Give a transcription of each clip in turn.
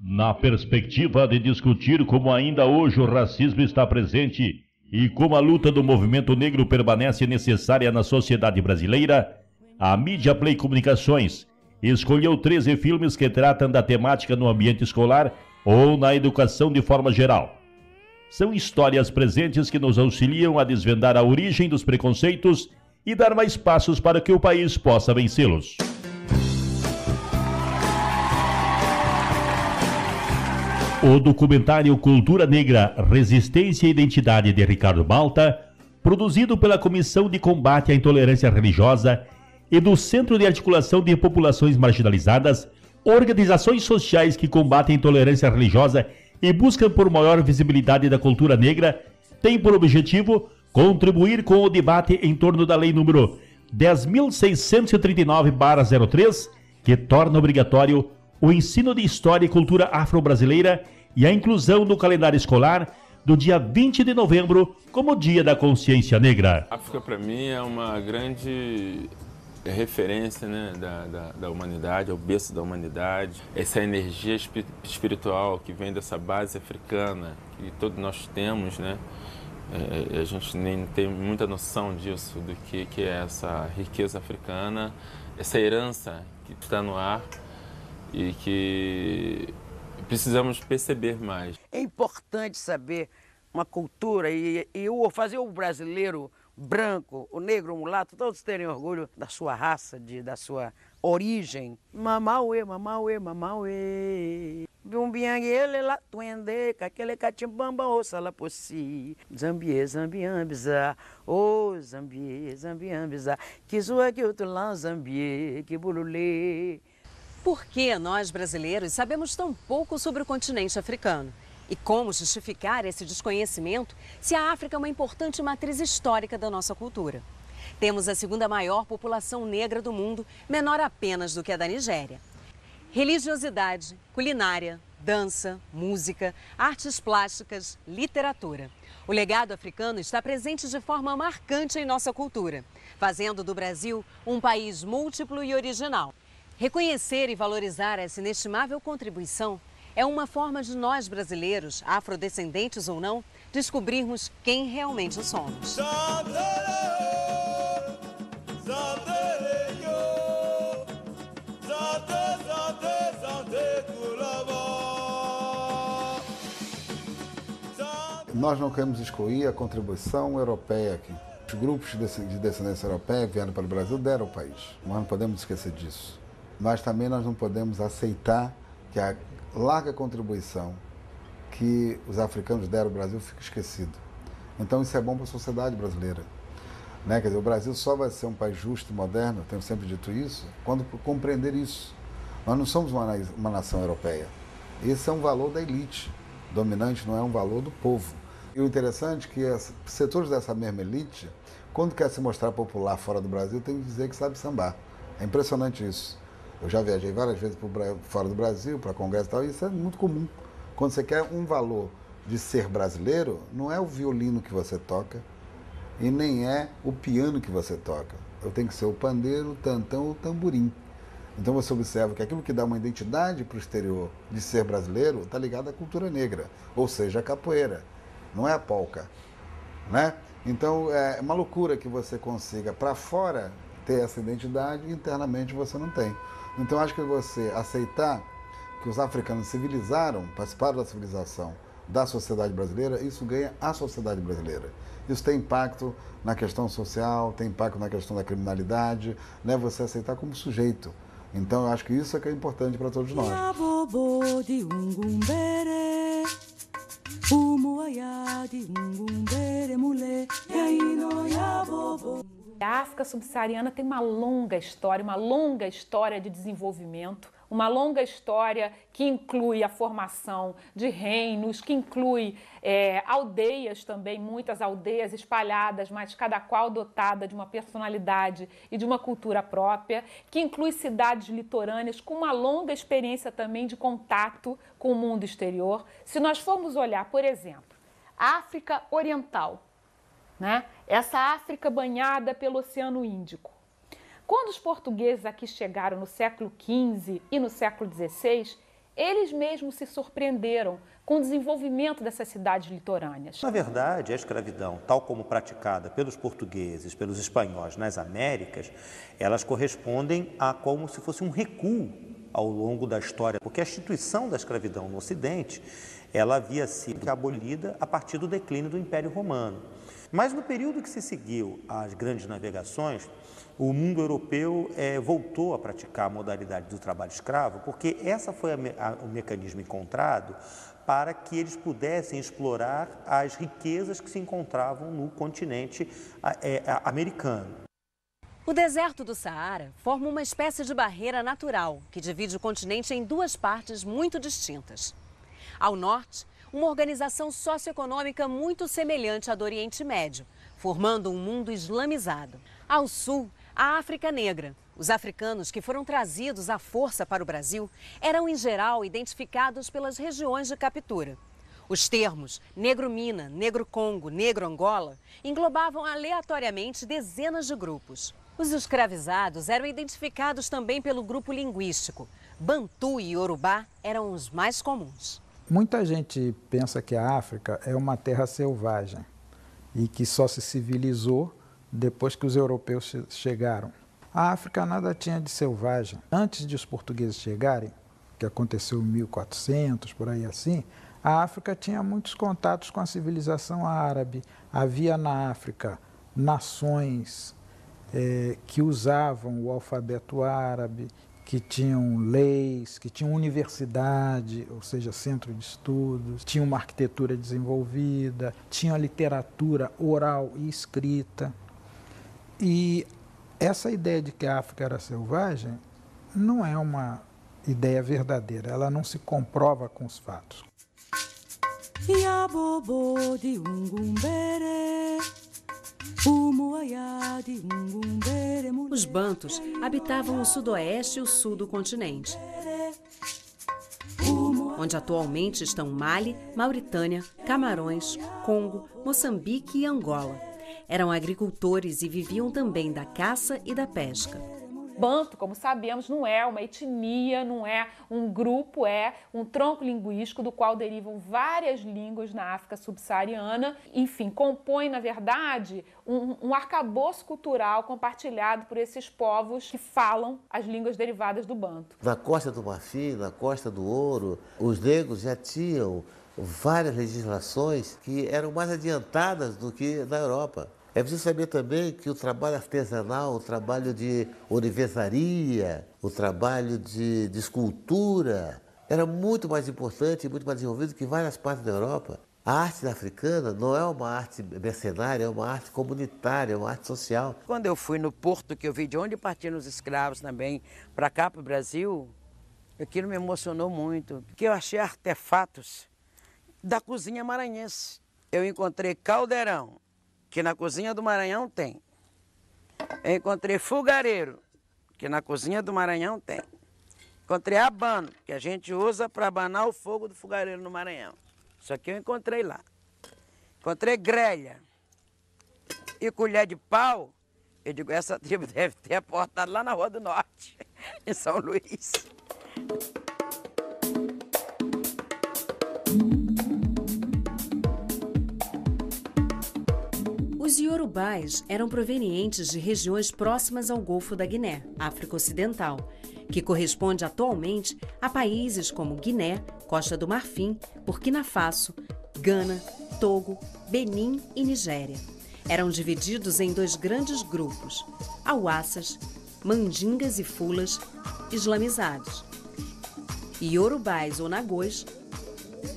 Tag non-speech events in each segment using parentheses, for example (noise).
Na perspectiva de discutir como ainda hoje o racismo está presente e como a luta do movimento negro permanece necessária na sociedade brasileira, a mídia Play Comunicações escolheu 13 filmes que tratam da temática no ambiente escolar ou na educação de forma geral. São histórias presentes que nos auxiliam a desvendar a origem dos preconceitos e dar mais passos para que o país possa vencê-los. O documentário Cultura Negra, Resistência e Identidade de Ricardo Malta, produzido pela Comissão de Combate à Intolerância Religiosa e do Centro de Articulação de Populações Marginalizadas, organizações sociais que combatem a intolerância religiosa e buscam por maior visibilidade da cultura negra, tem por objetivo contribuir com o debate em torno da Lei número 10.639-03, que torna obrigatório o ensino de história e cultura afro-brasileira e a inclusão no calendário escolar do dia 20 de novembro como Dia da Consciência Negra. A África, para mim, é uma grande referência né, da, da, da, humanidade, é o berço da humanidade. Essa energia espiritual que vem dessa base africana que todos nós temos, né? É, é, a gente nem tem muita noção disso, do que, que é essa riqueza africana, essa herança que está no ar e que precisamos perceber mais. É importante saber uma cultura e, e fazer o brasileiro branco, o negro, o mulato, todos terem orgulho da sua raça, de, da sua origem. Mamauê, mamauê, mamauê. Bumbianguele lá tuende, caquele catimbamba ossa lá possi. Zambie, zambiambizá, ô zambie, zambiambizá. Que zua que outro lá zambie, que bululê por que nós brasileiros sabemos tão pouco sobre o continente africano? E como justificar esse desconhecimento se a África é uma importante matriz histórica da nossa cultura? Temos a segunda maior população negra do mundo, menor apenas do que a da Nigéria. Religiosidade, culinária, dança, música, artes plásticas, literatura. O legado africano está presente de forma marcante em nossa cultura, fazendo do Brasil um país múltiplo e original. Reconhecer e valorizar essa inestimável contribuição é uma forma de nós brasileiros, afrodescendentes ou não, descobrirmos quem realmente somos. Nós não queremos excluir a contribuição europeia aqui. Os grupos de descendência europeia que vieram para o Brasil deram ao país. Nós não podemos esquecer disso mas também nós não podemos aceitar que a larga contribuição que os africanos deram ao Brasil fique esquecido. Então isso é bom para a sociedade brasileira. Né? Quer dizer, o Brasil só vai ser um país justo e moderno, tenho sempre dito isso, quando compreender isso. Nós não somos uma, uma nação europeia. Esse é um valor da elite dominante, não é um valor do povo. E o interessante é que as, setores dessa mesma elite, quando quer se mostrar popular fora do Brasil, tem que dizer que sabe sambar. É impressionante isso. Eu já viajei várias vezes para fora do Brasil, para congresso e tal, e isso é muito comum. Quando você quer um valor de ser brasileiro, não é o violino que você toca e nem é o piano que você toca. Eu tenho que ser o pandeiro, o tantão, o tamborim. Então você observa que aquilo que dá uma identidade para o exterior de ser brasileiro está ligado à cultura negra, ou seja, à capoeira, não é a polca, né? Então é uma loucura que você consiga para fora ter essa identidade e internamente você não tem. Então acho que você aceitar que os africanos civilizaram, participaram da civilização da sociedade brasileira, isso ganha a sociedade brasileira. Isso tem impacto na questão social, tem impacto na questão da criminalidade, né? Você aceitar como sujeito. Então eu acho que isso é que é importante para todos nós. A África subsaariana tem uma longa história, uma longa história de desenvolvimento, uma longa história que inclui a formação de reinos, que inclui é, aldeias também, muitas aldeias espalhadas, mas cada qual dotada de uma personalidade e de uma cultura própria, que inclui cidades litorâneas com uma longa experiência também de contato com o mundo exterior. Se nós formos olhar, por exemplo, África Oriental, né? Essa África banhada pelo Oceano Índico. Quando os portugueses aqui chegaram no século XV e no século XVI, eles mesmos se surpreenderam com o desenvolvimento dessas cidades litorâneas. Na verdade, a escravidão, tal como praticada pelos portugueses, pelos espanhóis nas Américas, elas correspondem a como se fosse um recuo ao longo da história, porque a instituição da escravidão no Ocidente, ela havia sido abolida a partir do declínio do Império Romano. Mas no período que se seguiu às grandes navegações, o mundo europeu é, voltou a praticar a modalidade do trabalho escravo, porque essa foi a, a, o mecanismo encontrado para que eles pudessem explorar as riquezas que se encontravam no continente é, americano. O deserto do Saara forma uma espécie de barreira natural que divide o continente em duas partes muito distintas. Ao norte, uma organização socioeconômica muito semelhante à do Oriente Médio, formando um mundo islamizado. Ao sul, a África Negra. Os africanos que foram trazidos à força para o Brasil eram, em geral, identificados pelas regiões de captura. Os termos Negro Mina, Negro Congo, Negro Angola englobavam aleatoriamente dezenas de grupos. Os escravizados eram identificados também pelo grupo linguístico. Bantu e Yorubá eram os mais comuns. Muita gente pensa que a África é uma terra selvagem e que só se civilizou depois que os europeus chegaram. A África nada tinha de selvagem. Antes de os portugueses chegarem, que aconteceu em 1400, por aí assim, a África tinha muitos contatos com a civilização árabe. Havia na África nações é, que usavam o alfabeto árabe, que tinham leis, que tinham universidade, ou seja, centro de estudos, tinha uma arquitetura desenvolvida, tinha literatura oral e escrita. E essa ideia de que a África era selvagem não é uma ideia verdadeira, ela não se comprova com os fatos. de Ungumbere. Os bantos habitavam o sudoeste e o sul do continente, onde atualmente estão Mali, Mauritânia, Camarões, Congo, Moçambique e Angola. Eram agricultores e viviam também da caça e da pesca banto, como sabemos, não é uma etnia, não é um grupo, é um tronco linguístico do qual derivam várias línguas na África subsaariana. Enfim, compõe, na verdade, um, um arcabouço cultural compartilhado por esses povos que falam as línguas derivadas do banto. Na costa do Marfim, na costa do Ouro, os negros já tinham várias legislações que eram mais adiantadas do que na Europa. É preciso saber também que o trabalho artesanal, o trabalho de orivesaria, o trabalho de, de escultura, era muito mais importante e muito mais desenvolvido que várias partes da Europa. A arte africana não é uma arte mercenária, é uma arte comunitária, é uma arte social. Quando eu fui no Porto, que eu vi de onde partiram os escravos também para cá, para o Brasil, aquilo me emocionou muito, porque eu achei artefatos da cozinha maranhense. Eu encontrei caldeirão, que na cozinha do Maranhão tem. encontrei fogareiro, que na cozinha do Maranhão tem. Encontrei abano, que a gente usa para abanar o fogo do fogareiro no Maranhão. Isso aqui eu encontrei lá. Encontrei grelha e colher de pau. Eu digo, essa tribo (laughs) deve ter aportado lá na Rua do Norte, (laughs) em São Luís. globais eram provenientes de regiões próximas ao Golfo da Guiné, África Ocidental, que corresponde atualmente a países como Guiné, Costa do Marfim, Burkina Faso, Gana, Togo, Benin e Nigéria. Eram divididos em dois grandes grupos, auaças, mandingas e fulas, islamizados, e yorubais ou nagôs,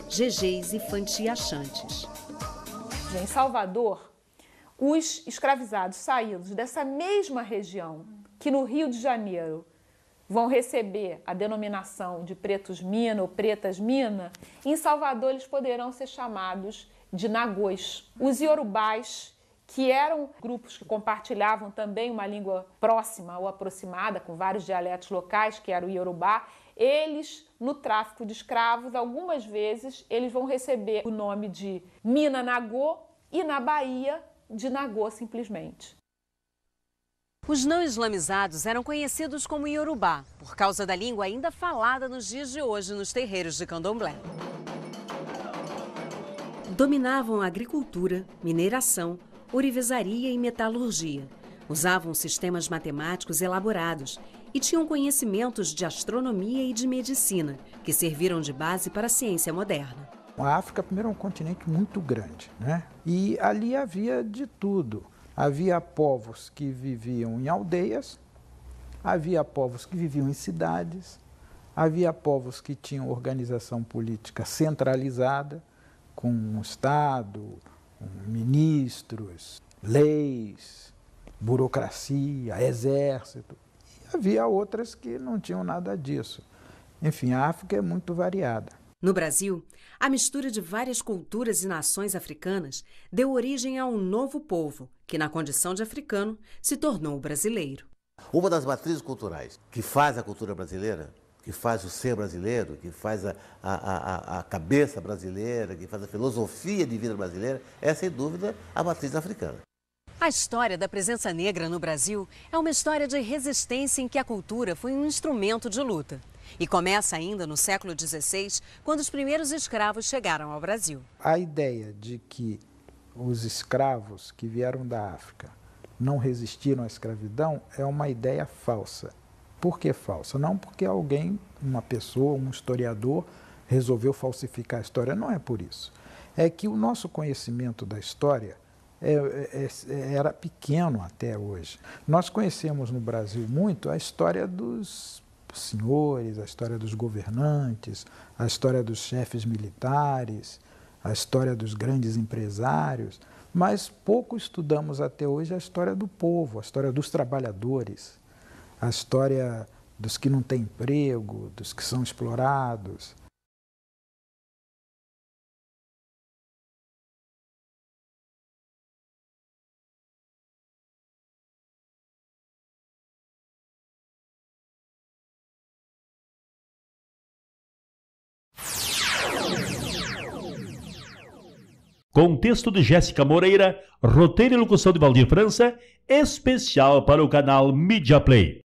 gejeis e fantiachantes. Em Salvador, os escravizados saídos dessa mesma região que no Rio de Janeiro vão receber a denominação de pretos mina ou pretas mina, em Salvador eles poderão ser chamados de nagôs. Os iorubais que eram grupos que compartilhavam também uma língua próxima ou aproximada, com vários dialetos locais, que era o iorubá, eles, no tráfico de escravos, algumas vezes, eles vão receber o nome de mina nagô e na Bahia de Nagô simplesmente. Os não islamizados eram conhecidos como Yorubá, por causa da língua ainda falada nos dias de hoje nos terreiros de Candomblé. Dominavam a agricultura, mineração, orivesaria e metalurgia. Usavam sistemas matemáticos elaborados e tinham conhecimentos de astronomia e de medicina, que serviram de base para a ciência moderna. A África, primeiro, é um continente muito grande, né? E ali havia de tudo. Havia povos que viviam em aldeias, havia povos que viviam em cidades, havia povos que tinham organização política centralizada, com um Estado, ministros, leis, burocracia, exército. E havia outras que não tinham nada disso. Enfim, a África é muito variada. No Brasil, a mistura de várias culturas e nações africanas deu origem a um novo povo, que, na condição de africano, se tornou brasileiro. Uma das matrizes culturais que faz a cultura brasileira, que faz o ser brasileiro, que faz a, a, a, a cabeça brasileira, que faz a filosofia de vida brasileira, é, sem dúvida, a matriz africana. A história da presença negra no Brasil é uma história de resistência em que a cultura foi um instrumento de luta. E começa ainda no século XVI, quando os primeiros escravos chegaram ao Brasil. A ideia de que os escravos que vieram da África não resistiram à escravidão é uma ideia falsa. Por que falsa? Não porque alguém, uma pessoa, um historiador, resolveu falsificar a história. Não é por isso. É que o nosso conhecimento da história é, é, é era pequeno até hoje. Nós conhecemos no Brasil muito a história dos senhores, a história dos governantes, a história dos chefes militares, a história dos grandes empresários, mas pouco estudamos até hoje a história do povo, a história dos trabalhadores, a história dos que não têm emprego, dos que são explorados, Com texto de Jéssica Moreira, roteiro e locução de Valdir França, especial para o canal Media Play.